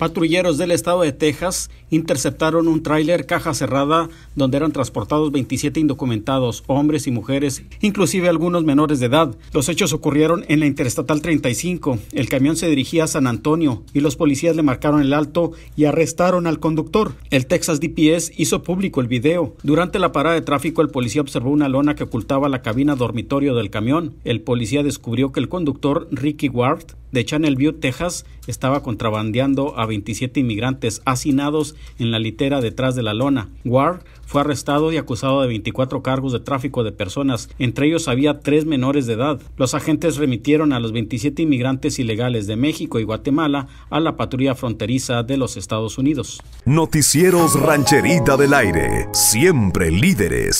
Patrulleros del estado de Texas interceptaron un tráiler caja cerrada donde eran transportados 27 indocumentados, hombres y mujeres, inclusive algunos menores de edad. Los hechos ocurrieron en la Interestatal 35. El camión se dirigía a San Antonio y los policías le marcaron el alto y arrestaron al conductor. El Texas DPS hizo público el video. Durante la parada de tráfico el policía observó una lona que ocultaba la cabina dormitorio del camión. El policía descubrió que el conductor Ricky Ward de Channelview, Texas, estaba contrabandeando a 27 inmigrantes hacinados en la litera detrás de la lona. Ward fue arrestado y acusado de 24 cargos de tráfico de personas, entre ellos había tres menores de edad. Los agentes remitieron a los 27 inmigrantes ilegales de México y Guatemala a la patrulla fronteriza de los Estados Unidos. Noticieros Rancherita del Aire, siempre líderes